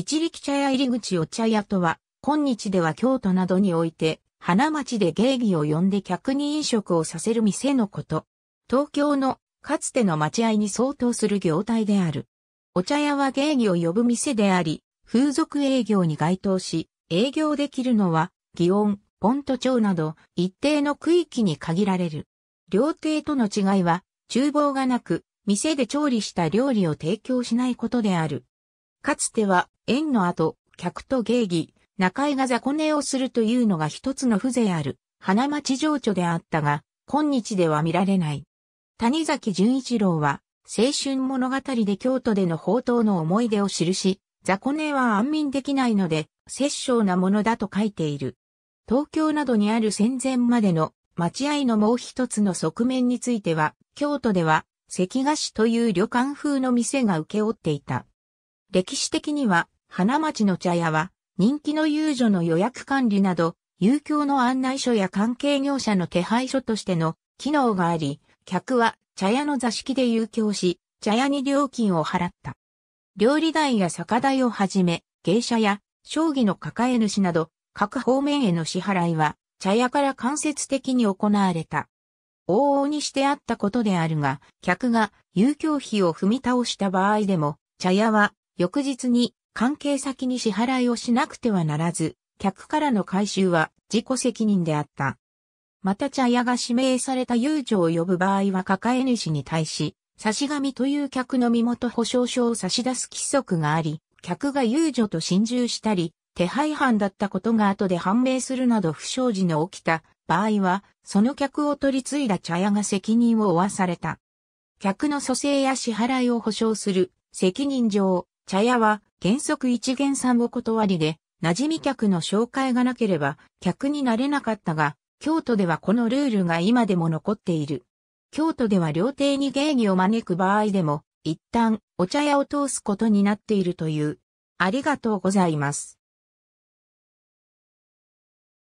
一力茶屋入口お茶屋とは、今日では京都などにおいて、花町で芸妓を呼んで客に飲食をさせる店のこと。東京の、かつての待合に相当する業態である。お茶屋は芸妓を呼ぶ店であり、風俗営業に該当し、営業できるのは、祇園、ポント町など、一定の区域に限られる。料亭との違いは、厨房がなく、店で調理した料理を提供しないことである。かつては、縁の後、客と芸儀、中井が雑魚寝をするというのが一つの風情ある、花町情緒であったが、今日では見られない。谷崎潤一郎は、青春物語で京都での宝刀の思い出を記し、雑魚寝は安眠できないので、殺生なものだと書いている。東京などにある戦前までの待合のもう一つの側面については、京都では、関菓子という旅館風の店が受け負っていた。歴史的には、花町の茶屋は、人気の遊女の予約管理など、遊興の案内所や関係業者の手配所としての機能があり、客は茶屋の座敷で遊興し、茶屋に料金を払った。料理代や酒代をはじめ、芸者や将棋の抱え主など、各方面への支払いは、茶屋から間接的に行われた。往々にしてあったことであるが、客が遊興費を踏み倒した場合でも、茶屋は翌日に関係先に支払いをしなくてはならず、客からの回収は自己責任であった。また茶屋が指名された遊女を呼ぶ場合は抱え主に対し、差し紙という客の身元保証書を差し出す規則があり、客が遊女と心中したり、手配犯だったことが後で判明するなど不祥事の起きた場合は、その客を取り継いだ茶屋が責任を負わされた。客の蘇生や支払いを保証する責任上、茶屋は原則一元三お断りで、馴染み客の紹介がなければ客になれなかったが、京都ではこのルールが今でも残っている。京都では料亭に芸妓を招く場合でも、一旦お茶屋を通すことになっているという。ありがとうございます。